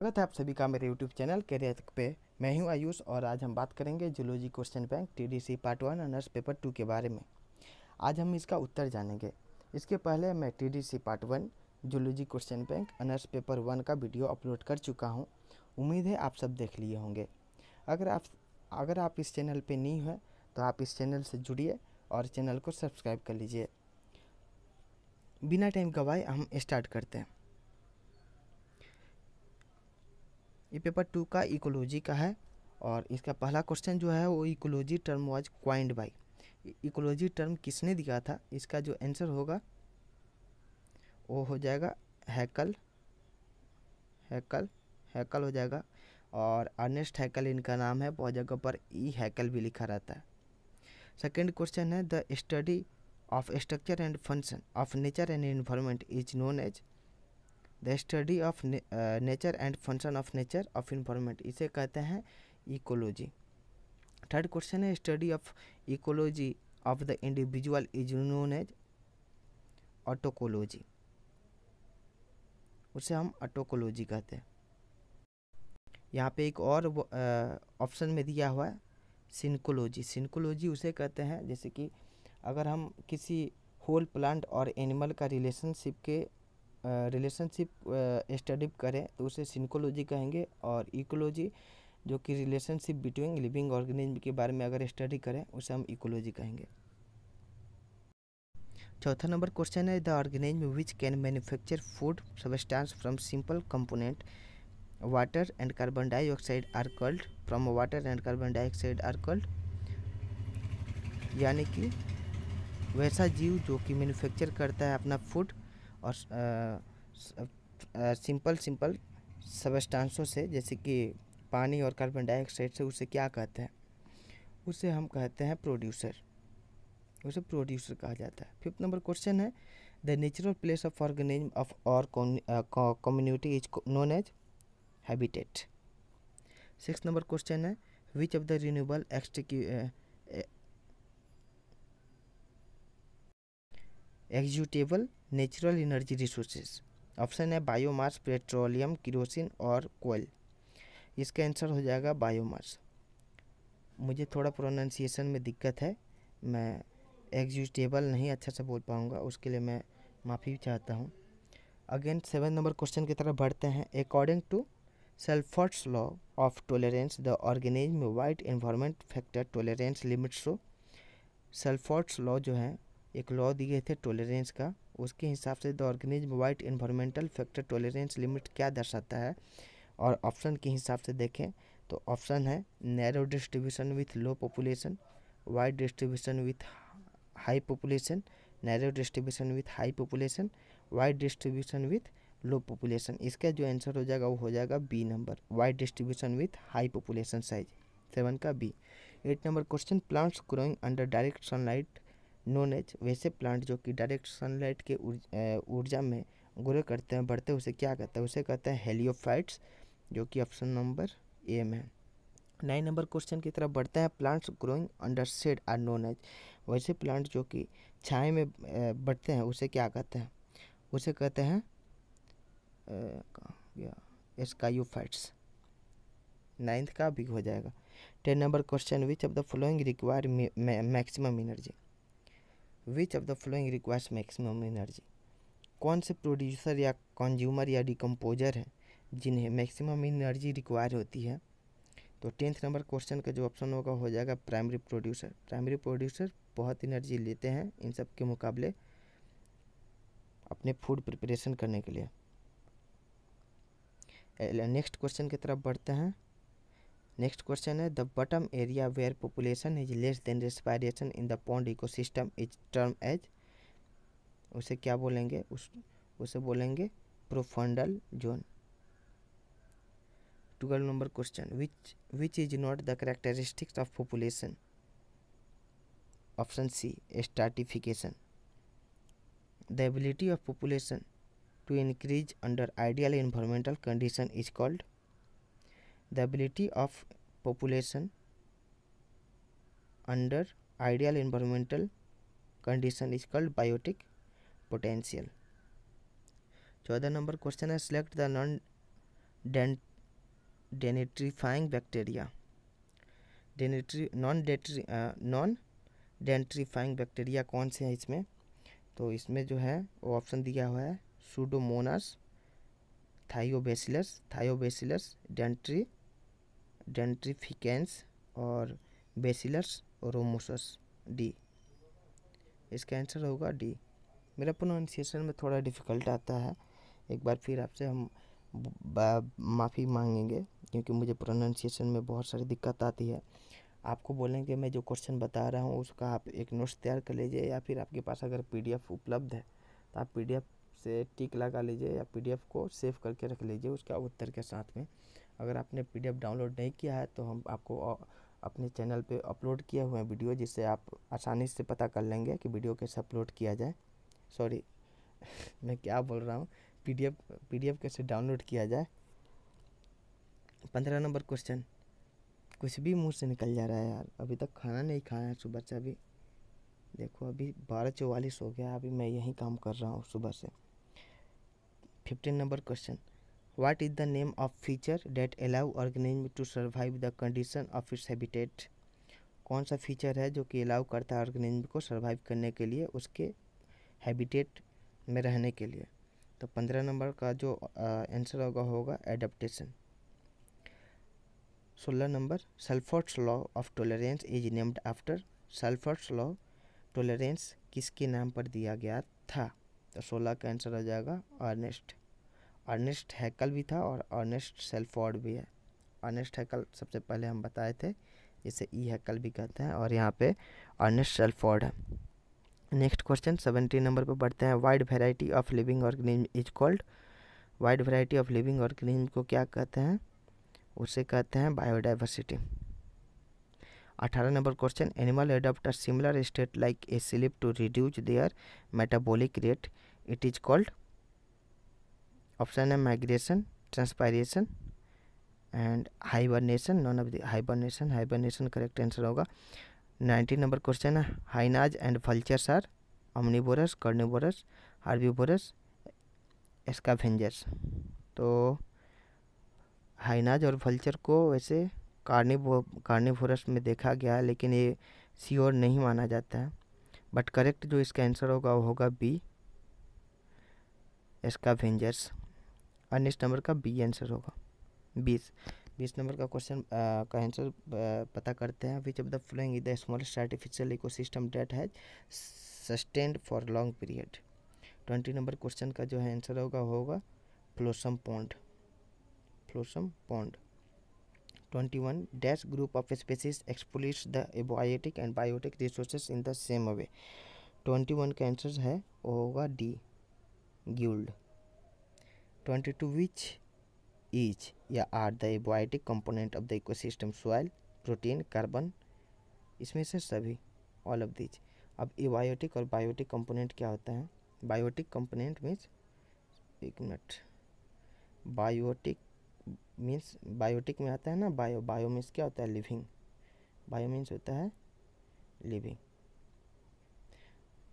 स्वागत है आप सभी का मेरे YouTube चैनल कैरियर पे मैं हूं आयुष और आज हम बात करेंगे zoology question bank C part one honours paper two के बारे में आज हम इसका उत्तर जानेंगे इसके पहले मैं C part one zoology question bank honours paper one का वीडियो अपलोड कर चुका हूँ उम्मीद है आप सब देख लिए होंगे अगर आप अगर आप इस चैनल पर नहीं हैं तो आप इस चैनल से जुड़िए और चैनल को सब्सक्राइब कर लीजिए बिना टाइम गवाए हम स्टार्ट करते हैं ये पेपर टू का इकोलॉजी का है और इसका पहला क्वेश्चन जो है वो ecology term was coined by ecology term किसने दिया था इसका जो आंसर होगा वो हो जाएगा हैकल हैकल हैकल हो जाएगा और अर्नेस्ट हैकल इनका नाम है बहुत जगह पर ई e हैकल भी लिखा रहता है सेकेंड क्वेश्चन है the study of structure and function of nature and environment is known as the study of nature and function of nature of environment इसे कहते हैं इकोलॉजी थर्ड क्वेश्चन है study of ecology of the individual is known as autecology उसे हम ऑटोकोलॉजी कहते हैं यहाँ पे एक और ऑप्शन में दिया हुआ है सिंकोलॉजी सिंकोलॉजी उसे कहते हैं जैसे कि अगर हम किसी होल प्लांट और एनिमल का रिलेशनशिप के रिलेशनशिप स्टडी करें तो उसे सिंकोलॉजी कहेंगे और इकोलॉजी जो कि रिलेशनशिप बिटवीन लिविंग ऑर्गेनिज्म के बारे में अगर स्टडी करें उसे हम इकोलॉजी कहेंगे चौथा नंबर क्वेश्चन है the organism which can manufacture food substance from simple component water and carbon dioxide are called from water and carbon dioxide are called यानी कि वैसा जीव जो कि मैन्युफैक्चर करता है अपना फूड और सिंपल सिंपल सबस्टांसों से जैसे कि पानी और कार्बन डाइऑक्साइड से उसे क्या कहते हैं उसे हम कहते हैं प्रोड्यूसर उसे प्रोड्यूसर कहा जाता है फिफ्थ नंबर क्वेश्चन है the natural place of organism of or community is known as habitat six number question है which of the renewable exhaustible exhaustible natural energy resources option है बायोमास पेट्रोलियम किरोसिन और कोयल इसका answer हो जाएगा biomass मुझे थोड़ा प्रोनाउंसिएशन में दिक्कत है मैं एग्जूटेबल नहीं अच्छा से बोल पाऊँगा उसके लिए मैं माफ़ी चाहता हूँ अगेन सेवन नंबर क्वेश्चन की तरफ बढ़ते हैं according to Shelford's law of tolerance the organism wide environment factor tolerance limit show Shelford's law जो है एक लॉ दिए थे टॉलरेंस का उसके हिसाब से the organism wide environmental factor tolerance limit क्या दर्शाता है और ऑप्शन के हिसाब से देखें तो ऑप्शन है narrow distribution with low population wide distribution with high population narrow distribution with high population wide distribution with low population इसका जो आंसर हो जाएगा वो हो जाएगा B number wide distribution with high population size seven का B eight number question plants growing under direct sunlight known as वैसे plant जो कि डायरेक्ट सनलाइट के ऊर्जा में ग्रो करते हैं बढ़ते उसे क्या कहते हैं उसे कहते हैं हेलियोफाइट्स जो कि ऑप्शन नंबर ए में है नाइन नंबर क्वेश्चन की तरफ बढ़ते हैं plants growing under shade are known as वैसे प्लांट जो कि छाए में बढ़ते हैं उसे क्या कहते हैं उसे कहते हैं स्कायूफाइट्स नाइन्थ का भी हो जाएगा ten number question which of the following require maximum energy which of the following requires maximum energy कौन से प्रोड्यूसर या कंज्यूमर या डिकम्पोजर हैं जिन्हें मैक्सिमम एनर्जी रिक्वायर होती है तो टेंथ नंबर क्वेश्चन का जो ऑप्शन होगा हो जाएगा प्राइमरी प्रोड्यूसर प्राइमरी प्रोड्यूसर बहुत एनर्जी लेते हैं इन सब के मुकाबले अपने फूड प्रिपरेशन करने के लिए नेक्स्ट क्वेश्चन की तरफ बढ़ते हैं नेक्स्ट क्वेश्चन है the bottom area where population is less than respiration in the pond ecosystem is term as उसे क्या बोलेंगे उस उसे बोलेंगे profundal zone twelve number question which which is not the characteristics of population option C stratification the ability of population to increase under ideal environmental condition is called the ability of population under ideal environmental condition is called biotic potential चौदह number question है select the non denitrifying bacteria denitri non detri non denitrifying bacteria कौन से हैं इसमें तो इसमें जो है वो ऑप्शन दिया हुआ है सूडोमोनास थायोबेसिलस थायोबेसिलस डेंट्री डेंट्रीफिकेंस और बेसिलर्स रोमोसस डी इसका आंसर होगा डी मेरा प्रोनाउंसिएशन में थोड़ा डिफ़िकल्ट आता है एक बार फिर आपसे हम माफ़ी मांगेंगे क्योंकि मुझे प्रोनाउंसिएशन में बहुत सारी दिक्कत आती है आपको बोलेंगे मैं जो क्वेश्चन बता रहा हूँ उसका आप एक नोट्स तैयार कर लीजिए या फिर आपके पास अगर पी उपलब्ध है तो आप पी से टिक लगा लीजिए या पी को सेव करके रख लीजिए उसका उत्तर के साथ में अगर आपने पी डाउनलोड नहीं किया है तो हम आपको अपने चैनल पे अपलोड किए हुए हैं वीडियो जिससे आप आसानी से पता कर लेंगे कि वीडियो कैसे अपलोड किया जाए सॉरी मैं क्या बोल रहा हूँ पीडीएफ पीडीएफ कैसे डाउनलोड किया जाए पंद्रह नंबर क्वेश्चन कुछ भी मुंह से निकल जा रहा है यार अभी तक खाना नहीं खाया है सुबह से अभी देखो अभी बारह चौवालीस हो गया अभी मैं यही काम कर रहा हूँ सुबह से fifteen number question What is the name of feature that allow organism to survive the condition of its habitat? कौन सा फीचर है जो कि अलाउ करता है ऑर्गेनिज्म को सर्वाइव करने के लिए उसके हैबिटेट में रहने के लिए तो पंद्रह नंबर का जो आंसर होगा होगा एडप्टेशन सोलह number Shelford's law of tolerance is named after Shelford's law tolerance किसके नाम पर दिया गया था तो सोलह का आंसर आ जाएगा अर्नेस्ट अर्नेस्ट हैकल भी था और अर्नेस्ट सेल्फॉर्ड भी है अर्नेस्ट हैकल सबसे पहले हम बताए थे जिसे ई हैकल भी कहते हैं और यहाँ पे अर्नेस्ट सेल्फॉर्ड है नेक्स्ट क्वेश्चन सेवेंटी नंबर पर बढ़ते हैं wide variety of living organism is called wide variety of living organism को क्या कहते हैं उसे कहते हैं बायोडाइवर्सिटी अठारह number question animal adopt similar state like a sleep to reduce their metabolic rate it is called option है migration transpiration and hibernation none of the hibernation hibernation correct answer होगा नाइनटीन नंबर क्वेश्चन है hyenas and vultures are omnivorous carnivorous herbivorous scavengers तो hyenas और फल्चर को वैसे कार्निबो carnivorous में देखा गया है लेकिन ये और नहीं माना जाता है बट करेक्ट जो इसका आंसर होगा वो होगा बी एस्कावेंजर्स और नंबर का बी आंसर होगा बीस बीस नंबर का क्वेश्चन का आंसर पता करते हैं which of the following is the smallest artificial eco system that has sustained for long period twenty number question का जो है आंसर होगा होगा flosom pond flosom pond twenty one dash group of species exploits the abiotic and biotic resources in the same way twenty one का answer है वो होगा D guild twenty two which each या are the abiotic component of the ecosystem soil protein carbon इसमें से सभी all of these अब abiotic और बायोटिक कंपोनेंट क्या होता है बायोटिक कंपोनेंट मीन्स एक मिनट बायोटिक मीन्स बायोटिक में आता है ना बायो बायो मीन्स क्या होता है लिविंग बायो मीन्स होता है लिविंग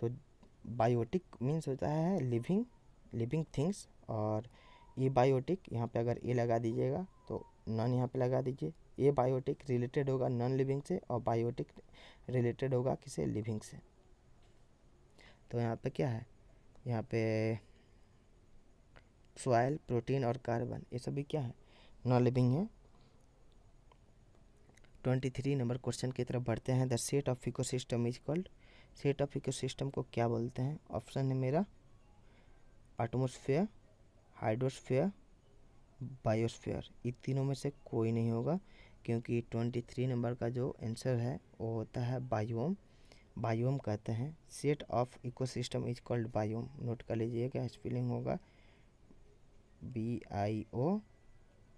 तो बायोटिक मीन्स होता है लिविंग लिविंग थिंग्स और ए बायोटिक यहाँ पे अगर ए लगा दीजिएगा तो नन यहाँ पे लगा दीजिए ए बायोटिक रिलेटेड होगा नॉन लिविंग से और बायोटिक रिलेटेड होगा किसे लिविंग से तो यहाँ पे क्या है यहाँ पे सॉयल प्रोटीन और कार्बन ये सभी क्या है नॉन लिविंग है ट्वेंटी थ्री नंबर क्वेश्चन की तरफ बढ़ते हैं the set of eco system is called set of eco system को क्या बोलते हैं ऑप्शन है मेरा एटमोसफेयर हाइड्रोस्फेयर बायोस्फेयर इन तीनों में से कोई नहीं होगा क्योंकि ट्वेंटी थ्री नंबर का जो आंसर है वो होता है बायोम बायोम कहते हैं set of ecosystem is called biome note कर लीजिएगा स्पेलिंग होगा बी आई ओ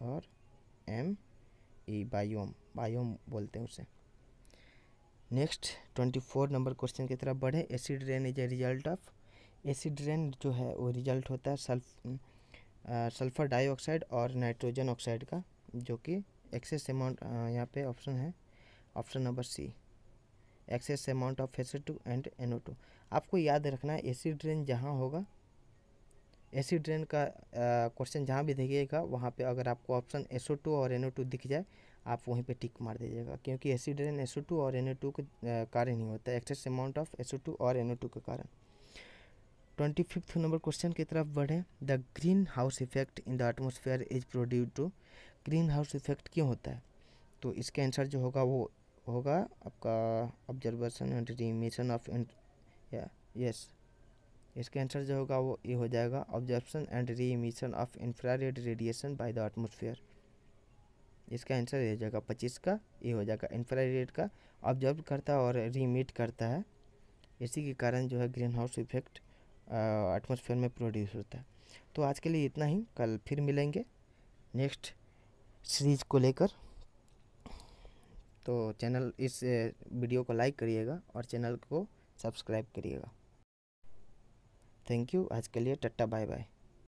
और M E e, biome biome बोलते हैं उसे next twenty four number question की तरफ बढ़े acid rain is a result of acid rain जो है वो रिजल्ट होता है सल्फ सल्फ़र डाइऑक्साइड और नाइट्रोजन ऑक्साइड का जो कि एक्सेस अमाउंट यहाँ पे ऑप्शन है option number C excess amount of S two and N O two आपको याद रखना है एसिड ड्रेन जहाँ होगा एसिड ड्रेन का क्वेश्चन जहाँ भी देखिएगा वहाँ पे अगर आपको ऑप्शन एसओ टू और एनओ टू दिख जाए आप वहीं पे टिक मार दीजिएगा क्योंकि एसिड ड्रेन एसओ टू और एनओ टू के कारण ही होता है excess amount of S O two और एनओ टू के कारण ट्वेंटी फिफ्थ नंबर क्वेश्चन की तरफ बढ़ें the green house effect in the atmosphere is produce to green house effect क्यों होता है तो इसका आंसर जो होगा वो होगा आपका observation and remission of yes इसका आंसर जो होगा वो ये हो जाएगा observation and remission of infrared radiation by the atmosphere इसका आंसर ये हो जाएगा पच्चीस का ये हो जाएगा इंफ्रारेड का ऑब्जर्व करता है और रीमिट करता है इसी के कारण जो है ग्रीन हाउस इफेक्ट एटमोसफेयर में प्रोड्यूस होता है तो आज के लिए इतना ही कल फिर मिलेंगे नेक्स्ट सीरीज को लेकर तो चैनल इस वीडियो को लाइक करिएगा और चैनल को सब्सक्राइब करिएगा थैंक यू आज के लिए टट्टा बाय बाय